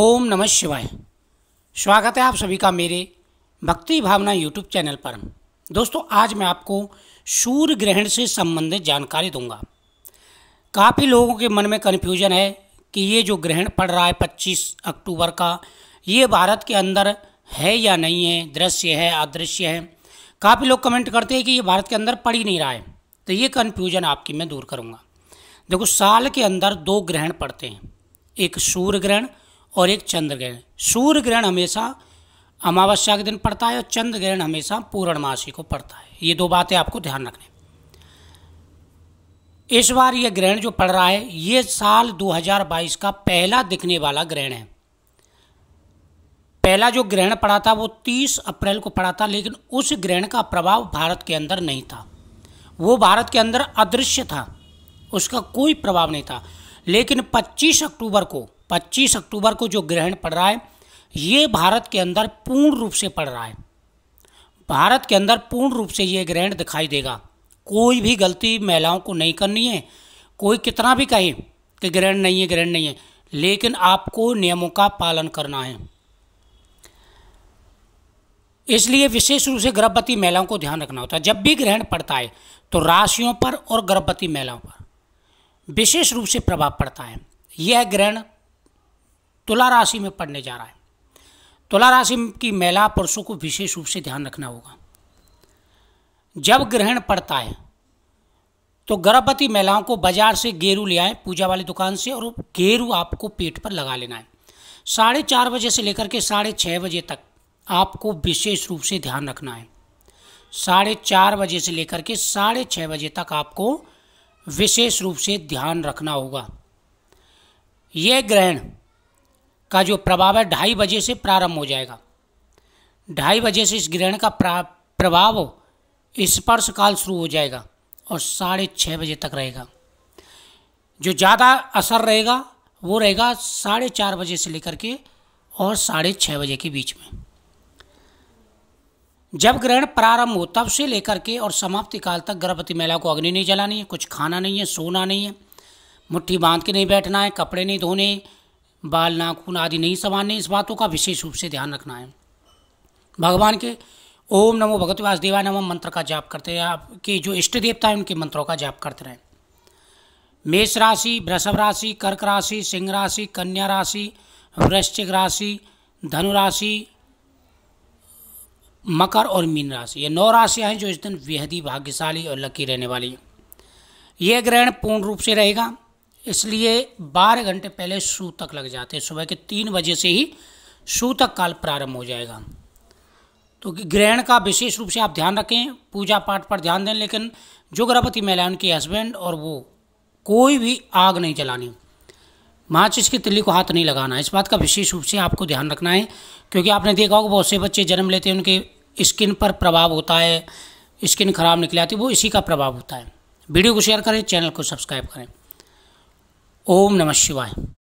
ओम नमः शिवाय स्वागत है आप सभी का मेरे भक्ति भावना यूट्यूब चैनल पर दोस्तों आज मैं आपको सूर्य ग्रहण से संबंधित जानकारी दूंगा काफ़ी लोगों के मन में कन्फ्यूजन है कि ये जो ग्रहण पड़ रहा है 25 अक्टूबर का ये भारत के अंदर है या नहीं है दृश्य है अदृश्य है काफ़ी लोग कमेंट करते हैं कि ये भारत के अंदर पड़ ही नहीं रहा है तो ये कन्फ्यूजन आपकी मैं दूर करूँगा देखो साल के अंदर दो ग्रहण पड़ते हैं एक सूर्य ग्रहण और एक चंद्र ग्रहण सूर्य ग्रहण हमेशा अमावस्या के दिन पड़ता है और चंद्र ग्रहण हमेशा पूर्णमासी को पड़ता है ये दो बातें आपको ध्यान रखने इस बार ये ग्रहण जो पड़ रहा है ये साल 2022 का पहला दिखने वाला ग्रहण है पहला जो ग्रहण पड़ा था वो 30 अप्रैल को पड़ा था लेकिन उस ग्रहण का प्रभाव भारत के अंदर नहीं था वो भारत के अंदर अदृश्य था उसका कोई प्रभाव नहीं था लेकिन 25 अक्टूबर को 25 अक्टूबर को जो ग्रहण पड़ रहा है ये भारत के अंदर पूर्ण रूप से पड़ रहा है भारत के अंदर पूर्ण रूप से ये ग्रहण दिखाई देगा कोई भी गलती महिलाओं को नहीं करनी है कोई कितना भी कहे कि ग्रहण नहीं है ग्रहण नहीं है लेकिन आपको नियमों का पालन करना है इसलिए विशेष रूप से गर्भवती महिलाओं को ध्यान रखना होता है जब भी ग्रहण पड़ता है तो राशियों पर और गर्भवती महिलाओं पर विशेष रूप से प्रभाव पड़ता है यह ग्रहण तुला राशि में पड़ने जा रहा है तुला राशि की महिला पुरुषों को विशेष रूप से ध्यान रखना होगा जब ग्रहण पड़ता है तो गर्भवती महिलाओं को बाजार से गेरू ले आए पूजा वाली दुकान से और गेरू आपको पेट पर लगा लेना है साढ़े चार बजे से लेकर के साढ़े छः बजे तक आपको विशेष रूप से ध्यान रखना है साढ़े चार बजे से लेकर के साढ़े छः बजे तक आपको विशेष रूप से ध्यान रखना होगा यह ग्रहण का जो प्रभाव है ढाई बजे से प्रारंभ हो जाएगा ढाई बजे से इस ग्रहण का प्रभाव स्पर्श काल शुरू हो जाएगा और साढ़े छः बजे तक रहेगा जो ज़्यादा असर रहेगा वो रहेगा साढ़े चार बजे से लेकर के और साढ़े छः बजे के बीच में जब ग्रहण प्रारंभ हो तब से लेकर के और समाप्ति काल तक गर्भवती महिला को अग्नि नहीं जलानी है कुछ खाना नहीं है सोना नहीं है मुट्ठी बांध के नहीं बैठना है कपड़े नहीं धोने बाल नाखून आदि नहीं संवारने इस बातों का विशेष रूप से ध्यान रखना है भगवान के ओम नमो भगवती वासुदेवाय नमो मंत्र का जाप करते हैं आपके जो इष्ट देवता है उनके मंत्रों का जाप करते रहें मेष राशि वृषभ राशि कर्क राशि सिंह राशि कन्या राशि वृश्चिक राशि धनु राशि मकर और मीन राशि ये नौ राशियां हैं जो इस दिन बेहद ही भाग्यशाली और लकी रहने वाली है ये ग्रहण पूर्ण रूप से रहेगा इसलिए बारह घंटे पहले सूतक तक लग जाते हैं सुबह के तीन बजे से ही सूतक तक काल प्रारंभ हो जाएगा तो ग्रहण का विशेष रूप से आप ध्यान रखें पूजा पाठ पर ध्यान दें लेकिन जो गर्भवती महिला उनके हस्बैंड और वो कोई भी आग नहीं जलानी माचिस की तिल्ली को हाथ नहीं लगाना इस बात का विशेष रूप से आपको ध्यान रखना है क्योंकि आपने देखा होगा बहुत से बच्चे जन्म लेते हैं उनके स्किन पर प्रभाव होता है स्किन खराब निकल आती है वो इसी का प्रभाव होता है वीडियो को शेयर करें चैनल को सब्सक्राइब करें ओम नमः शिवाय